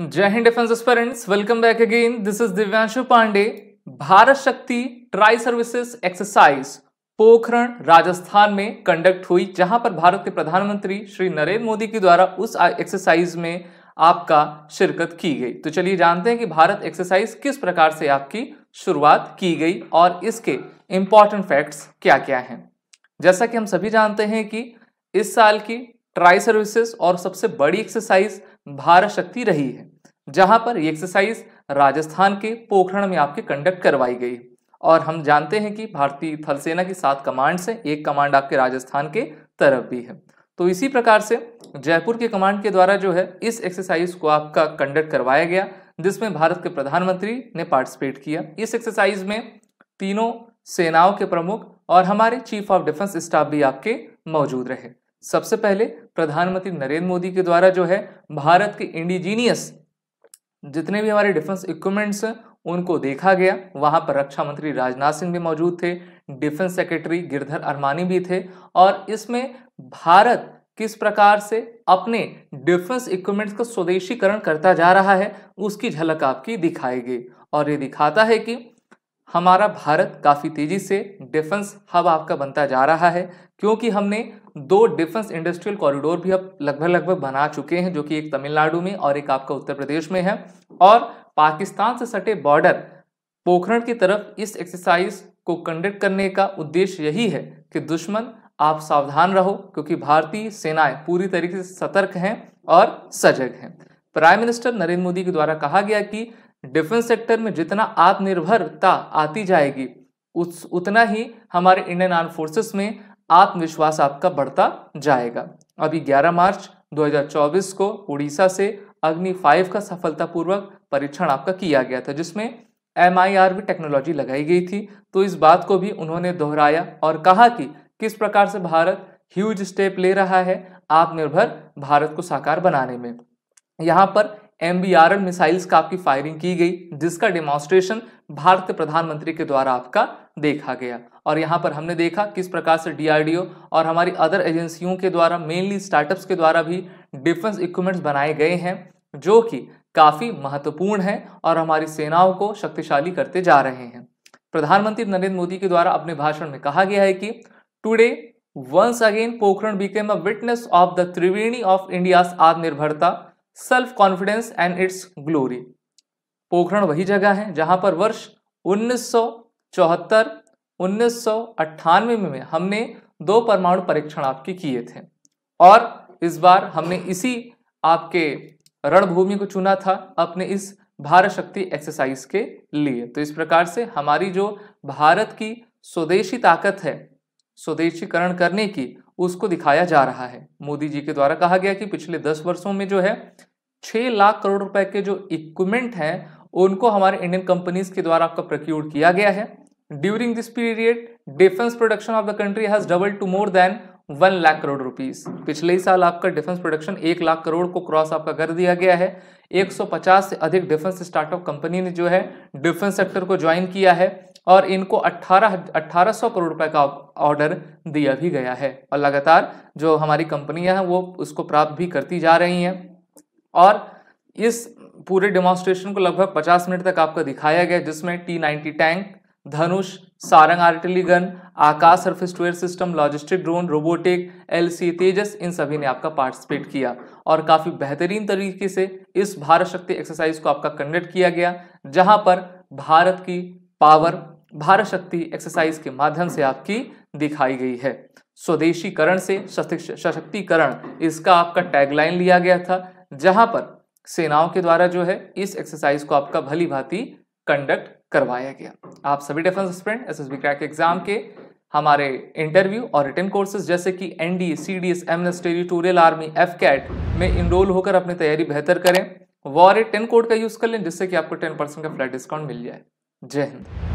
जय Hind defence aspirants welcome back again this is Divyanshu Pandey Bharat Shakti tri services exercise Pokhran Rajasthan में conduct हुई जहां पर भारत के प्रधानमंत्री श्री नरेंद्र मोदी के द्वारा उस एक्सरसाइज में आपका शिरकत की गई तो चलिए जानते हैं कि भारत एक्सरसाइज किस प्रकार से आपकी शुरुआत की गई और इसके इंपॉर्टेंट फैक्ट्स क्या क्या हैं जैसा कि हम सभी जानते हैं कि इस साल की ट्राई सर्विसेज और सबसे बड़ी एक्सरसाइज भारत शक्ति रही है जहां पर ये एक्सरसाइज राजस्थान के पोखरण में आपके कंडक्ट करवाई गई और हम जानते हैं कि भारतीय थल सेना की सात कमांड से एक कमांड आपके राजस्थान के तरफ भी है तो इसी प्रकार से जयपुर के कमांड के द्वारा जो है इस एक्सरसाइज को आपका कंडक्ट करवाया गया जिसमें भारत के प्रधानमंत्री ने पार्टिसिपेट किया इस एक्सरसाइज में तीनों सेनाओं के प्रमुख और हमारे चीफ ऑफ डिफेंस स्टाफ भी आपके मौजूद रहे सबसे पहले प्रधानमंत्री नरेंद्र मोदी के द्वारा जो है भारत के इंडिजीनियस जितने भी हमारे डिफेंस इक्विपमेंट्स हैं उनको देखा गया वहाँ पर रक्षा मंत्री राजनाथ सिंह भी मौजूद थे डिफेंस सेक्रेटरी गिरधर अरमानी भी थे और इसमें भारत किस प्रकार से अपने डिफेंस इक्विपमेंट्स का स्वदेशीकरण करता जा रहा है उसकी झलक आपकी दिखाएगी और ये दिखाता है कि हमारा भारत काफ़ी तेज़ी से डिफेंस हब आपका बनता जा रहा है क्योंकि हमने दो डिफेंस इंडस्ट्रियल कॉरिडोर भी अब लगभग लगभग बना चुके हैं जो कि एक तमिलनाडु में और एक आपका उत्तर प्रदेश में है और पाकिस्तान से सटे बॉर्डर पोखरण की तरफ इस एक्सरसाइज को कंडक्ट करने का उद्देश्य यही है कि दुश्मन आप सावधान रहो क्योंकि भारतीय सेनाएं पूरी तरीके से सतर्क हैं और सजग हैं प्राइम मिनिस्टर नरेंद्र मोदी के द्वारा कहा गया कि डिफेंस सेक्टर में जितना आत्मनिर्भरता आती जाएगी उस उतना ही हमारे इंडियन आर्म फोर्सेस में आत्मविश्वास आपका बढ़ता जाएगा अभी 11 मार्च 2024 को उड़ीसा से अग्नि फाइव का सफलतापूर्वक परीक्षण आपका किया गया था जिसमें एम आई टेक्नोलॉजी लगाई गई थी तो इस बात को भी उन्होंने दोहराया और कहा कि किस प्रकार से भारत ह्यूज स्टेप ले रहा है आत्मनिर्भर भारत को साकार बनाने में यहाँ पर एम मिसाइल्स का आपकी फायरिंग की गई जिसका डेमोन्स्ट्रेशन भारत प्रधानमंत्री के द्वारा आपका देखा गया और यहाँ पर हमने देखा किस प्रकार से डीआरडीओ और हमारी अदर एजेंसियों के द्वारा मेनली स्टार्टअप्स के द्वारा भी डिफेंस इक्विपमेंट्स बनाए गए हैं जो कि काफ़ी महत्वपूर्ण हैं और हमारी सेनाओं को शक्तिशाली करते जा रहे हैं प्रधानमंत्री नरेंद्र मोदी के द्वारा अपने भाषण में कहा गया है कि today once again Pokhran became a witness of the Triveni of India's आत्मनिर्भरता self confidence and its glory Pokhran वही जगह है जहां पर वर्ष उन्नीस सौ चौहत्तर उन्नीस सौ अट्ठानवे में हमने दो परमाणु परीक्षण आपके किए थे और इस बार हमने इसी आपके रणभूमि को चुना था अपने इस भारत शक्ति एक्सरसाइज के लिए तो इस प्रकार से हमारी जो भारत की स्वदेशी ताकत है स्वदेशीकरण करने की उसको दिखाया जा रहा है मोदी जी के द्वारा कहा गया कि पिछले दस वर्षों में जो है छह लाख करोड़ रुपए के जो इक्विपमेंट हैं उनको हमारे इंडियन कंपनीज के द्वारा आपका प्रोक्योर किया गया है during this period defence production of the country has double to more than one lakh crore rupees पिछले ही साल आपका डिफेंस प्रोडक्शन एक लाख करोड़ को क्रॉस आपका कर दिया गया है 150 से अधिक डिफेंस स्टार्टअप कंपनी ने जो है डिफेंस सेक्टर को ज्वाइन किया है और इनको 18 1800 करोड़ रुपए का ऑर्डर दिया भी गया है और लगातार जो हमारी कंपनियां हैं वो उसको प्राप्त भी करती जा रही हैं और इस पूरे डेमोन्स्ट्रेशन को लगभग 50 मिनट तक आपको दिखाया गया जिसमें T ninety tank Dhanush Sarang artillery gun Akash surface system logistic drone robotic LC Tejas इन सभी ने आपका पार्टिसिपेट किया और काफ़ी बेहतरीन तरीके से इस भारत शक्ति एक्सरसाइज को आपका कंडक्ट किया गया जहां पर भारत की पावर भारत शक्ति एक्सरसाइज के माध्यम से आपकी दिखाई गई है स्वदेशीकरण से सशक्तिकरण इसका आपका टैगलाइन लिया गया था जहां पर सेनाओं के द्वारा जो है इस एक्सरसाइज को आपका भली भांति कंडक्ट करवाया गया आप सभी defence student S S crack exam के हमारे इंटरव्यू और रिटर्न कोर्सेज जैसे कि N D C D S M S territorial army AFCAT में इनरोल होकर अपनी तैयारी बेहतर करें वॉर टेन कोड का यूज़ कर लें जिससे कि आपको टेन परसेंट का फ्लैट डिस्काउंट मिल जाए जय हिंद